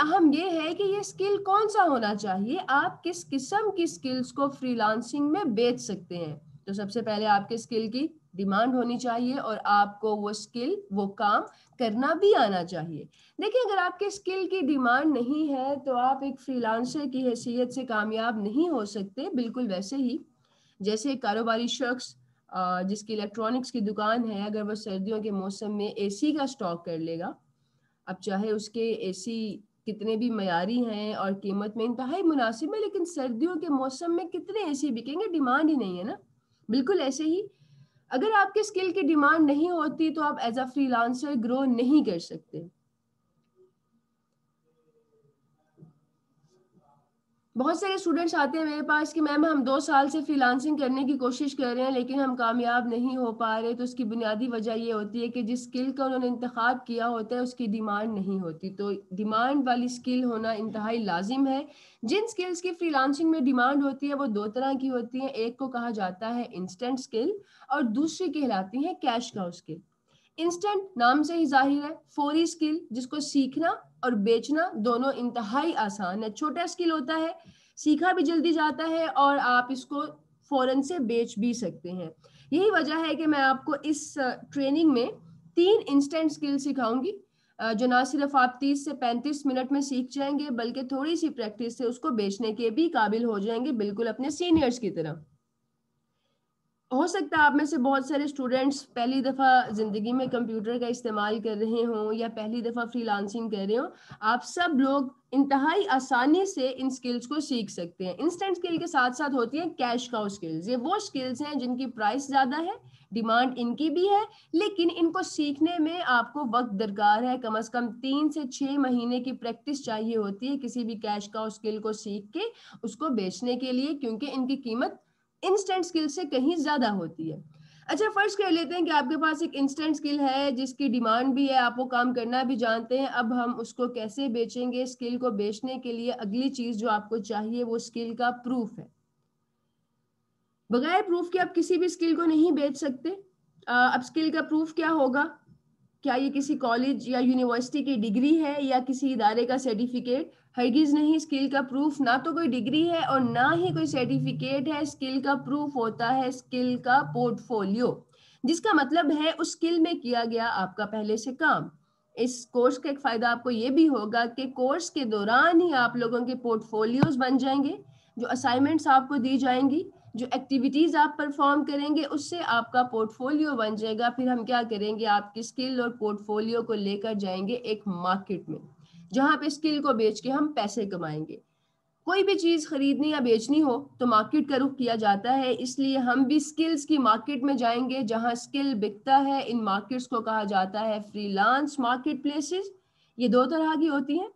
अहम ये है कि ये स्किल कौन सा होना चाहिए आप किस किस्म की स्किल्स को फ्रीलांसिंग में बेच सकते हैं तो सबसे पहले आपके स्किल की डिमांड होनी चाहिए और आपको वो स्किल वो काम करना भी आना चाहिए देखिए अगर आपके स्किल की डिमांड नहीं है तो आप एक फ्रीलांसर की हैसियत से कामयाब नहीं हो सकते बिल्कुल वैसे ही जैसे कारोबारी शख्स जिसकी इलेक्ट्रॉनिक्स की दुकान है अगर वह सर्दियों के मौसम में एसी का स्टॉक कर लेगा अब चाहे उसके एसी कितने भी मयारी हैं और कीमत में इंतहाई मुनासिब है लेकिन सर्दियों के मौसम में कितने ऐसे बिकेंगे डिमांड ही नहीं है ना बिल्कुल ऐसे ही अगर आपके स्किल की डिमांड नहीं होती तो आप एज अ फ्रीलांसर ग्रो नहीं कर सकते बहुत सारे स्टूडेंट्स आते हैं मेरे पास कि मैम हम दो साल से फ्रीलांसिंग करने की कोशिश कर रहे हैं लेकिन हम कामयाब नहीं हो पा रहे तो उसकी बुनियादी वजह ये होती है कि जिस स्किल का उन्होंने इंतखब किया होता है उसकी डिमांड नहीं होती तो डिमांड वाली स्किल होना इंतहाई लाजिम है जिन स्किल्स की फ्रीलांसिंग में डिमांड होती है वो दो तरह की होती है एक को कहा जाता है इंस्टेंट स्किल और दूसरी कहलाती है कैश काउ स्किल इंस्टेंट नाम से ही जाहिर है फोरी स्किल जिसको सीखना और बेचना दोनों इंतहाई आसान है छोटा स्किल होता है सीखा भी जल्दी जाता है और आप इसको फौरन से बेच भी सकते हैं यही वजह है कि मैं आपको इस ट्रेनिंग में तीन इंस्टेंट स्किल सिखाऊंगी जो ना सिर्फ आप 30 से 35 मिनट में सीख जाएंगे बल्कि थोड़ी सी प्रैक्टिस से उसको बेचने के भी काबिल हो जाएंगे बिल्कुल अपने सीनियर्स की तरह हो सकता है आप में से बहुत सारे स्टूडेंट्स पहली दफ़ा ज़िंदगी में कंप्यूटर का इस्तेमाल कर रहे हों या पहली दफ़ा फ्रीलांसिंग कर रहे हों आप सब लोग इंतहाई आसानी से इन स्किल्स को सीख सकते हैं इंस्टेंट स्किल के साथ साथ होती है कैश काउ स्किल्स ये वो स्किल्स हैं जिनकी प्राइस ज़्यादा है डिमांड इनकी भी है लेकिन इनको सीखने में आपको वक्त दरकार है कम अज़ कम तीन से छः महीने की प्रैक्टिस चाहिए होती है किसी भी कैश काउ स्किल को सीख के उसको बेचने के लिए क्योंकि इनकी कीमत इंस्टेंट स्किल से कहीं ज्यादा होती है अच्छा फर्ज कह लेते हैं कि आपके पास एक इंस्टेंट स्किल है जिसकी डिमांड भी है आप वो काम करना भी जानते हैं अब हम उसको कैसे बेचेंगे स्किल को बेचने के लिए अगली चीज जो आपको चाहिए वो स्किल का प्रूफ है बगैर प्रूफ के आप किसी भी स्किल को नहीं बेच सकते आ, अब स्किल का प्रूफ क्या होगा क्या ये किसी कॉलेज या यूनिवर्सिटी की डिग्री है या किसी इदारे का सर्टिफिकेट हरगिज नहीं स्किल का प्रूफ ना तो कोई डिग्री है और ना ही कोई सर्टिफिकेट है स्किल का प्रूफ होता है स्किल का पोर्टफोलियो जिसका मतलब है उस स्किल में किया गया आपका पहले से काम इस कोर्स का एक फायदा आपको ये भी होगा कि कोर्स के दौरान ही आप लोगों के पोर्टफोलियोज बन जाएंगे जो असाइनमेंट्स आपको दी जाएंगी जो एक्टिविटीज आप परफॉर्म करेंगे उससे आपका पोर्टफोलियो बन जाएगा फिर हम क्या करेंगे आपकी स्किल और पोर्टफोलियो को लेकर जाएंगे एक मार्केट में जहाँ पे स्किल को बेच के हम पैसे कमाएंगे कोई भी चीज़ खरीदनी या बेचनी हो तो मार्केट का रुख किया जाता है इसलिए हम भी स्किल्स की मार्केट में जाएंगे जहां स्किल बिकता है इन मार्केट्स को कहा जाता है फ्रीलांस मार्केट प्लेसेस ये दो तरह की होती हैं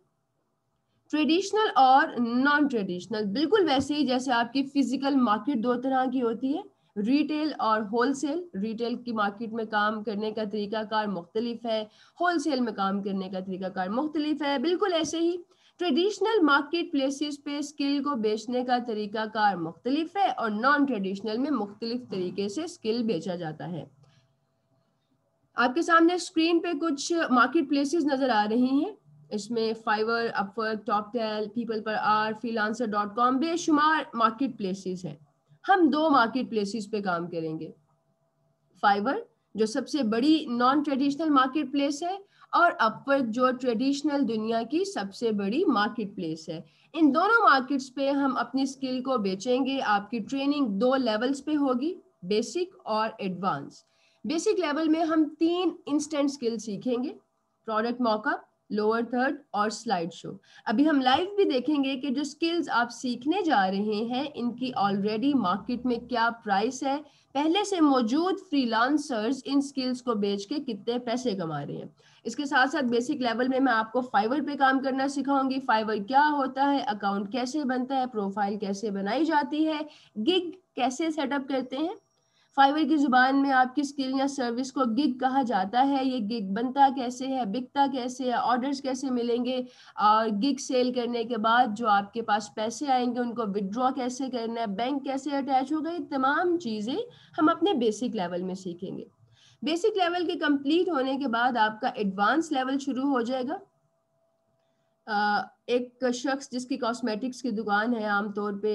ट्रेडिशनल और नॉन ट्रेडिशनल बिल्कुल वैसे ही जैसे आपकी फिजिकल मार्केट दो तरह की होती है रिटेल और होलसेल रिटेल की मार्केट में काम करने का तरीकाकार मुख्तलिफ है होलसेल में काम करने का तरीकाकार मुख्तलिफ है बिल्कुल ऐसे ही ट्रेडिशनल मार्केट प्लेसेस पे स्किल को बेचने का तरीकाकार मुख्तलिफ है और नॉन ट्रेडिशनल में मुख्तलिफ तरीके से स्किल बेचा जाता है आपके सामने स्क्रीन पे कुछ मार्केट प्लेसेस नजर आ रही हैं इसमें फाइवर अपवर्क टेल people per hour freelancer dot com बेशुमार मार्केट प्लेसेस हैं हम दो मार्केट प्लेसेस पे काम करेंगे फाइवर जो सबसे बड़ी नॉन ट्रेडिशनल मार्केट प्लेस है और अपवर्क जो ट्रेडिशनल दुनिया की सबसे बड़ी मार्केट प्लेस है इन दोनों मार्केट्स पे हम अपनी स्किल को बेचेंगे आपकी ट्रेनिंग दो लेवल्स पे होगी बेसिक और एडवांस बेसिक लेवल में हम तीन इंस्टेंट स्किल सीखेंगे प्रोडक्ट मॉकअप लोअर थर्ड और स्लाइड शो अभी हम लाइव भी देखेंगे कि जो स्किल्स आप सीखने जा रहे हैं इनकी ऑलरेडी मार्केट में क्या प्राइस है पहले से मौजूद फ्रीलांसर्स इन स्किल्स को बेच के कितने पैसे कमा रहे हैं इसके साथ साथ बेसिक लेवल में मैं आपको फाइवर पे काम करना सिखाऊंगी फाइवर क्या होता है अकाउंट कैसे बनता है प्रोफाइल कैसे बनाई जाती है गिग कैसे सेटअप करते हैं फाइवर की जुबान में आपकी स्किल या सर्विस को गिग कहा जाता है ये गिग बनता कैसे है बिकता कैसे है ऑर्डर्स कैसे मिलेंगे और गिग सेल करने के बाद जो आपके पास पैसे आएंगे उनको विदड्रॉ कैसे करना है बैंक कैसे अटैच होगा ये तमाम चीज़ें हम अपने बेसिक लेवल में सीखेंगे बेसिक लेवल के कंप्लीट होने के बाद आपका एडवांस लेवल शुरू हो जाएगा एक शख्स जिसकी कॉस्मेटिक्स की दुकान है आमतौर पे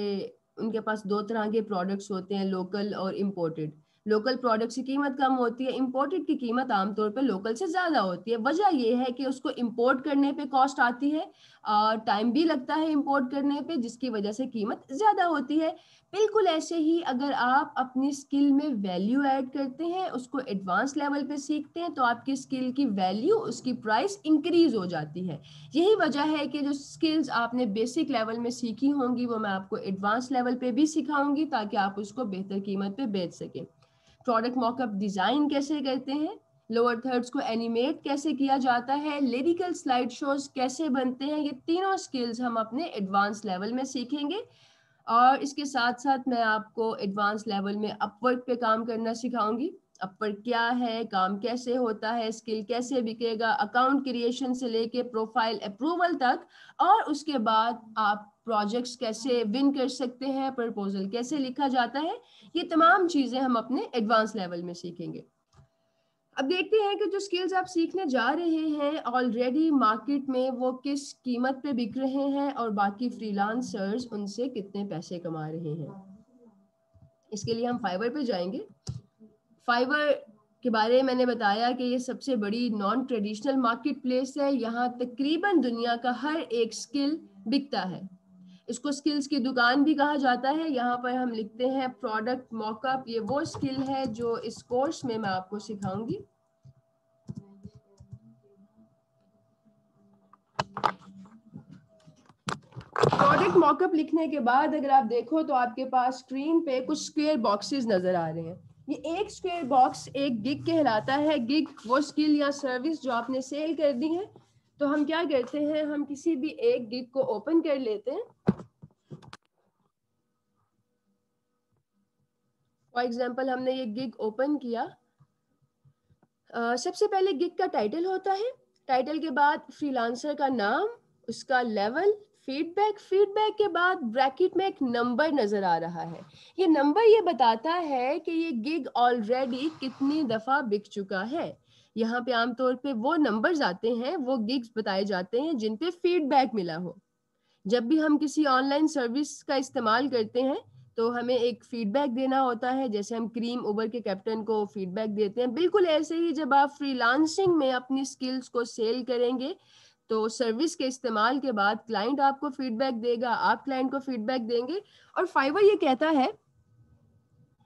उनके पास दो तरह के प्रोडक्ट्स होते हैं लोकल और इम्पोर्टेड लोकल प्रोडक्ट्स की कीमत कम होती है इम्पोर्टेड की कीमत आमतौर पर लोकल से ज़्यादा होती है वजह यह है कि उसको इम्पोर्ट करने पे कॉस्ट आती है और टाइम भी लगता है इम्पोर्ट करने पे जिसकी वजह से कीमत ज़्यादा होती है बिल्कुल ऐसे ही अगर आप अपनी स्किल में वैल्यू ऐड करते हैं उसको एडवांस लेवल पे सीखते हैं तो आपकी स्किल की वैल्यू उसकी प्राइस इंक्रीज हो जाती है यही वजह है कि जो स्किल्स आपने बेसिक लेवल में सीखी होंगी वो मैं आपको एडवांस लेवल पे भी सिखाऊंगी ताकि आप उसको बेहतर कीमत पे बेच सकें प्रोडक्ट मॉकअप डिजाइन कैसे करते हैं लोअर थर्ड्स को एनिमेट कैसे किया जाता है लिरिकल स्लाइड शोज कैसे बनते हैं ये तीनों स्किल्स हम अपने एडवांस लेवल में सीखेंगे और इसके साथ साथ मैं आपको एडवांस लेवल में अपवर्क पे काम करना सिखाऊंगी अपर क्या है काम कैसे होता है स्किल कैसे बिकेगा अकाउंट क्रिएशन से लेके प्रोफाइल अप्रूवल तक और उसके बाद आप प्रोजेक्ट्स कैसे विन कर सकते हैं प्रपोजल कैसे लिखा जाता है ये तमाम चीज़ें हम अपने एडवांस लेवल में सीखेंगे अब देखते हैं कि जो स्किल्स आप सीखने जा रहे हैं ऑलरेडी मार्केट में वो किस कीमत पे बिक रहे हैं और बाकी फ्रीलांसर्स उनसे कितने पैसे कमा रहे हैं इसके लिए हम फाइबर पे जाएंगे फाइबर के बारे में मैंने बताया कि ये सबसे बड़ी नॉन ट्रेडिशनल मार्केट प्लेस है यहाँ तकरीबन दुनिया का हर एक स्किल बिकता है इसको स्किल्स की दुकान भी कहा जाता है यहाँ पर हम लिखते हैं प्रोडक्ट मॉकअप ये वो स्किल है जो इस कोर्स में मैं आपको सिखाऊंगी प्रोडक्ट मॉकअप लिखने के बाद अगर आप देखो तो आपके पास स्क्रीन पे कुछ स्क्वेयर बॉक्सेस नजर आ रहे हैं ये एक स्क्वेयर बॉक्स एक गिग कहलाता है गिग वो स्किल या सर्विस जो आपने सेल कर दी है तो हम क्या करते हैं हम किसी भी एक गिग को ओपन कर लेते हैं फॉर एग्जाम्पल हमने ये गिग ओपन किया आ, सबसे पहले गिग का टाइटल होता है टाइटल के बाद फ्रीलांसर का नाम उसका लेवल फीडबैक फीडबैक के बाद ब्रैकेट में एक नंबर नजर आ रहा है ये नंबर ये बताता है कि ये गिग ऑलरेडी कितनी दफा बिक चुका है यहाँ पे आमतौर पे वो नंबर्स आते हैं वो गिग्स बताए जाते हैं जिन पे फीडबैक मिला हो जब भी हम किसी ऑनलाइन सर्विस का इस्तेमाल करते हैं तो हमें एक फीडबैक देना होता है जैसे हम क्रीम उबर के कैप्टन को फीडबैक देते हैं बिल्कुल ऐसे ही जब आप फ्रीलांसिंग में अपनी स्किल्स को सेल करेंगे तो सर्विस के इस्तेमाल के बाद क्लाइंट आपको फीडबैक देगा आप क्लाइंट को फीडबैक देंगे और फाइवर ये कहता है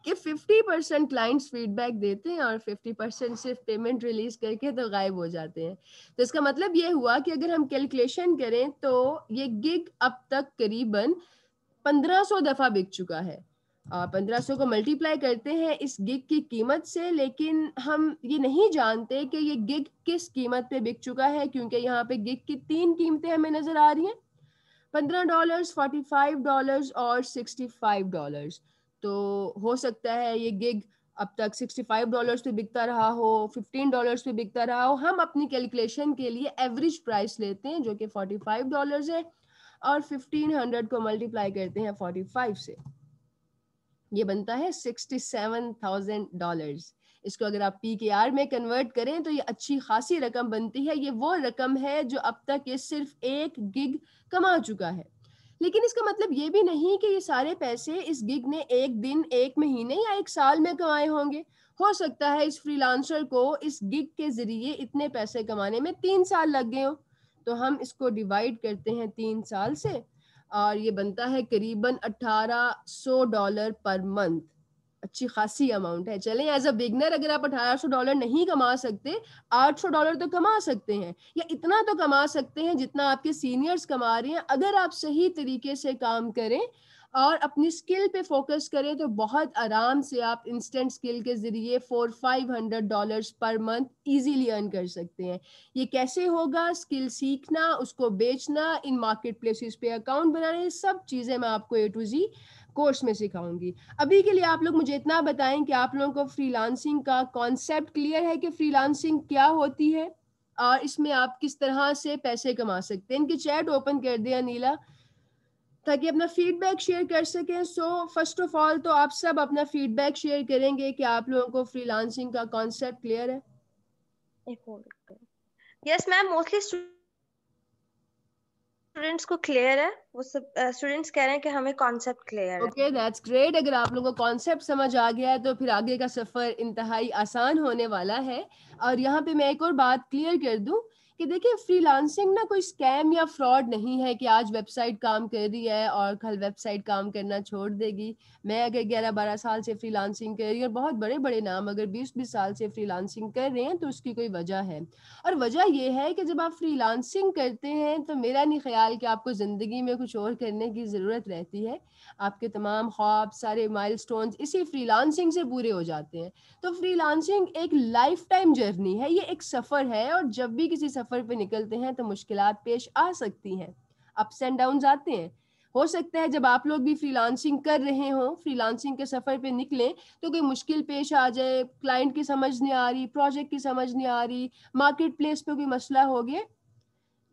कि 50 परसेंट क्लाइंट्स फीडबैक देते हैं और 50 परसेंट सिर्फ पेमेंट रिलीज करके तो गायब हो जाते हैं तो इसका मतलब ये हुआ कि अगर हम कैलकुलेशन करें तो ये गिग अब तक करीबन 1500 दफा बिक चुका है पंद्रह सौ को मल्टीप्लाई करते हैं इस गिग की कीमत से लेकिन हम ये नहीं जानते कि ये गिग किस कीमत पे बिक चुका है क्योंकि यहाँ पे गिग की तीन कीमतें हमें नजर आ रही हैं पंद्रह डॉलर्स फोर्टी फाइव डॉलर्स और सिक्सटी फाइव डॉलर्स तो हो सकता है ये गिग अब तक सिक्सटी फाइव डॉलर्स पे बिकता रहा हो फिफ्टीन डॉलर्स पे बिकता रहा हो हम अपनी कैलकुलेशन के लिए एवरेज प्राइस लेते हैं जो कि फोर्टी फाइव डॉलर्स है और फिफ्टीन हंड्रेड को मल्टीप्लाई करते हैं फोर्टी फाइव से ये बनता है सिक्सटी सेवन थाउजेंड डॉलर इसको अगर आप पी के आर में कन्वर्ट करें तो ये अच्छी खासी रकम बनती है ये वो रकम है जो अब तक ये सिर्फ एक गिग कमा चुका है लेकिन इसका मतलब ये भी नहीं कि ये सारे पैसे इस गिग ने एक दिन एक महीने या एक साल में कमाए होंगे हो सकता है इस फ्रीलांसर को इस गिग के जरिए इतने पैसे कमाने में तीन साल लग गए हो तो हम इसको डिवाइड करते हैं तीन साल से और ये बनता है करीबन 1800 डॉलर पर मंथ अच्छी खासी अमाउंट है चलें एज अ बिगनर अगर आप 1800 डॉलर नहीं कमा सकते 800 डॉलर तो कमा सकते हैं या इतना तो कमा सकते हैं जितना आपके सीनियर्स कमा रहे हैं अगर आप सही तरीके से काम करें और अपनी स्किल पे फोकस करें तो बहुत आराम से आप इंस्टेंट स्किल के जरिए four five hundred dollar per month easily earn कर सकते हैं ये कैसे होगा स्किल सीखना उसको बेचना इन मार्केट प्लेसेस पे अकाउंट बनाना ये सब चीज़ें मैं आपको ए टू जी कोर्स में सिखाऊंगी अभी के लिए आप लोग मुझे इतना बताएं कि आप लोगों को फ्रीलांसिंग का कॉन्सेप्ट क्लियर है कि फ्रीलांसिंग क्या होती है और इसमें आप किस तरह से पैसे कमा सकते हैं इनकी चैट ओपन कर दिया नीला ताकि अपना फीडबैक शेयर कर सकें सो फर्स्ट ऑफ ऑल तो आप सब अपना फीडबैक शेयर करेंगे कि आप लोगों को फ्रीलांसिंग का कॉन्सेप्ट क्लियर है यस मैम मोस्टली स्टूडेंट्स को क्लियर है वो सब स्टूडेंट्स uh, कह रहे हैं कि हमें कॉन्सेप्ट क्लियर है ओके दैट्स ग्रेट अगर आप लोगों को कॉन्सेप्ट समझ आ गया है तो फिर आगे का सफर इंतहाई आसान होने वाला है और यहाँ पे मैं एक और बात क्लियर कर दूँ कि देखिए फ्रीलांसिंग ना कोई स्कैम या फ्रॉड नहीं है कि आज वेबसाइट काम कर रही है और कल वेबसाइट काम करना छोड़ देगी मैं अगर ग्यारह बारह साल से फ्रीलांसिंग कर रही हूँ और बहुत बड़े बड़े नाम अगर बीस बीस साल से फ्रीलांसिंग कर रहे हैं तो उसकी कोई वजह है और वजह यह है कि जब आप फ्रीलांसिंग करते हैं तो मेरा नहीं ख्याल कि आपको ज़िंदगी में कुछ और करने की ज़रूरत रहती है आपके तमाम ख्वाब सारे माइल इसी फ्रीलांसिंग से पूरे हो जाते हैं तो फ्रीलांसिंग एक लाइफ टाइम जर्नी है ये एक सफ़र है और जब भी किसी सफ़र सफ़र पे निकलते हैं तो मुश्किल पेश आ सकती हैं अप्स एंड डाउन आते हैं हो सकता है जब आप लोग भी फ्रीलांसिंग कर रहे हों फ्रीलांसिंग के सफ़र पे निकलें तो कोई मुश्किल पेश आ जाए क्लाइंट की समझ नहीं आ रही प्रोजेक्ट की समझ नहीं आ रही मार्केट प्लेस पे कोई मसला हो गया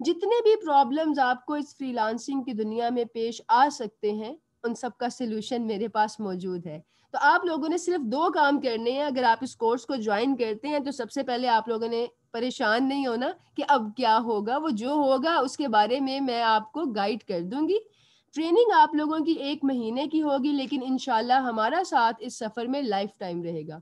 जितने भी प्रॉब्लम्स आपको इस फ्रीलांसिंग की दुनिया में पेश आ सकते हैं उन सब का सोल्यूशन मेरे पास मौजूद है तो आप लोगों ने सिर्फ दो काम करने हैं अगर आप इस कोर्स को ज्वाइन करते हैं तो सबसे पहले आप लोगों ने परेशान नहीं होना कि अब क्या होगा वो जो होगा उसके बारे में मैं आपको गाइड कर दूंगी ट्रेनिंग आप लोगों की एक महीने की होगी लेकिन इनशाला हमारा साथ इस सफ़र में लाइफ टाइम रहेगा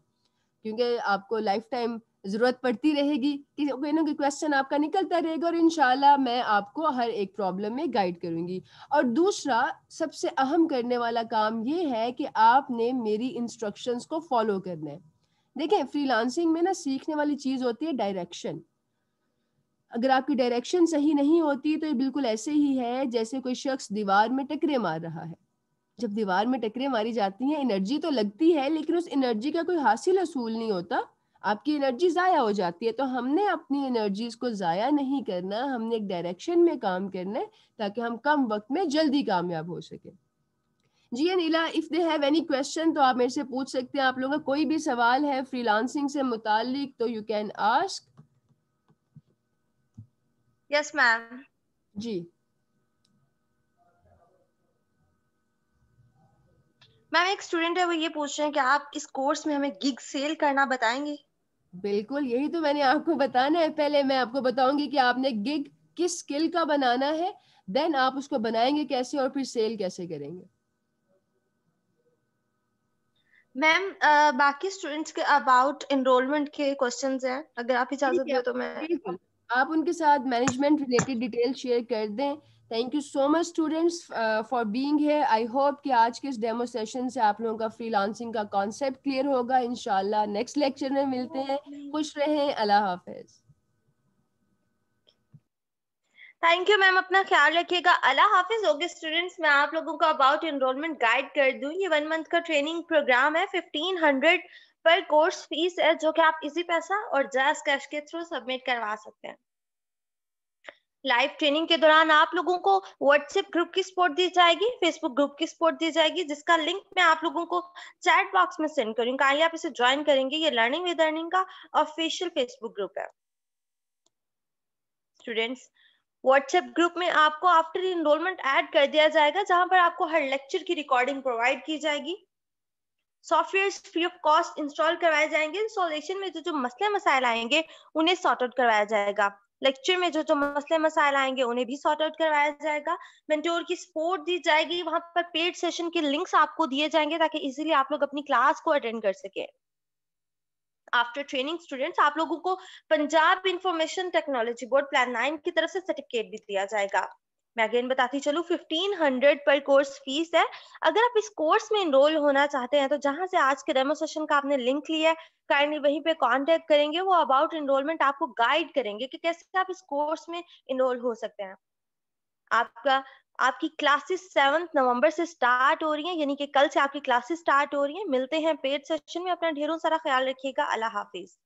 क्योंकि आपको लाइफ टाइम ज़रूरत पड़ती रहेगी कि ना क्वेश्चन आपका निकलता रहेगा और इनशाला मैं आपको हर एक प्रॉब्लम में गाइड करूंगी और दूसरा सबसे अहम करने वाला काम ये है कि आपने मेरी इंस्ट्रक्शंस को फॉलो करना है देखें फ्रीलांसिंग में ना सीखने वाली चीज होती है डायरेक्शन अगर आपकी डायरेक्शन सही नहीं होती तो ये बिल्कुल ऐसे ही है जैसे कोई शख्स दीवार में टकरे मार रहा है जब दीवार में टकरे मारी जाती हैं एनर्जी तो लगती है लेकिन उस एनर्जी का कोई हासिल असूल नहीं होता आपकी एनर्जी ज़ाया हो जाती है तो हमने अपनी एनर्जीज को ज़ाया नहीं करना हमने एक डायरेक्शन में काम करना है ताकि हम कम वक्त में जल्दी कामयाब हो सकें जी Anila if they have any question तो आप मेरे से पूछ सकते हैं आप लोगों का कोई भी सवाल है फ्रीलांसिंग से मुतालिक तो you can ask yes ma'am जी मैम एक स्टूडेंट है वो ये पूछ रहे हैं कि आप इस कोर्स में हमें गिग सेल करना बताएंगे बिल्कुल यही तो मैंने आपको बताना है पहले मैं आपको बताऊंगी कि आपने गिग किस स्किल का बनाना है देन आप उसको बनाएंगे कैसे और फिर सेल कैसे करेंगे मैम बाकी स्टूडेंट्स के अबाउट एनरोलमेंट के क्वेश्चंस हैं अगर आप इजाजत दो तो मैं आप उनके साथ मैनेजमेंट रिलेटेड डिटेल शेयर कर दें thank you so much students for being here I hope कि आज के इस डेमो सेशन से आप लोगों का फ्रीलांसिंग का कॉन्सेप्ट क्लियर होगा इनशाला नेक्स्ट लेक्चर में मिलते हैं खुश रहें अल्लाह हाफिज़ थैंक यू मैम अपना ख्याल रखिएगा अल्लाह हाफिज ओके स्टूडेंट्स मैं आप लोगों को अबाउट एनरोलमेंट गाइड कर दूं ये वन मंथ का ट्रेनिंग प्रोग्राम है फिफ्टीन हंड्रेड पर कोर्स फीस है जो कि आप इजी पैसा और जैस कैश के थ्रू सबमिट करवा सकते हैं लाइव ट्रेनिंग के दौरान आप लोगों को व्हाट्सएप ग्रुप की सपोर्ट दी जाएगी फेसबुक ग्रुप की सपोर्ट दी जाएगी जिसका लिंक मैं आप लोगों को चैट बॉक्स में सेंड करूँ काइंडली आप इसे ज्वाइन करेंगे ये लर्निंग विद अर्निंग का ऑफिशियल फेसबुक ग्रुप है स्टूडेंट्स व्हाट्सएप ग्रुप में आपको आफ्टर इनरोलमेंट ऐड कर दिया जाएगा जहां पर आपको हर लेक्चर की रिकॉर्डिंग प्रोवाइड की जाएगी software free of cost install करवाए जाएंगे इंस्टॉलेशन में जो जो मसले मसाइल आएंगे उन्हें सॉर्ट आउट करवाया जाएगा लेक्चर में जो जो मसले मसाइल आएंगे उन्हें भी सॉर्ट आउट करवाया जाएगा मेंटोर की सपोर्ट दी जाएगी वहां पर पेड सेशन के लिंक्स आपको दिए जाएंगे ताकि इजीली आप लोग अपनी क्लास को अटेंड कर सके आफ्टर ट्रेनिंग स्टूडेंट्स आप लोगों को Punjab information technology board plan nine की तरफ से सर्टिफिकेट भी दिया जाएगा मैं अगेन बताती चलू फिफ्टीन हंड्रेड पर कोर्स फीस है अगर आप इस कोर्स में इनरोल होना चाहते हैं तो जहां से आज के डेमो सेशन का आपने लिंक लिया है काइंडली वहीं पे कांटेक्ट करेंगे वो अबाउट इनरोलमेंट आपको गाइड करेंगे कि कैसे आप इस कोर्स में इनरोल हो सकते हैं आपका आपकी क्लासेस सेवन्थ नवंबर से स्टार्ट हो रही हैं यानी कि कल से आपकी क्लासेस स्टार्ट हो रही हैं मिलते हैं पेड सेशन में अपना ढेरों सारा ख्याल रखिएगा अल्लाह हाफिज़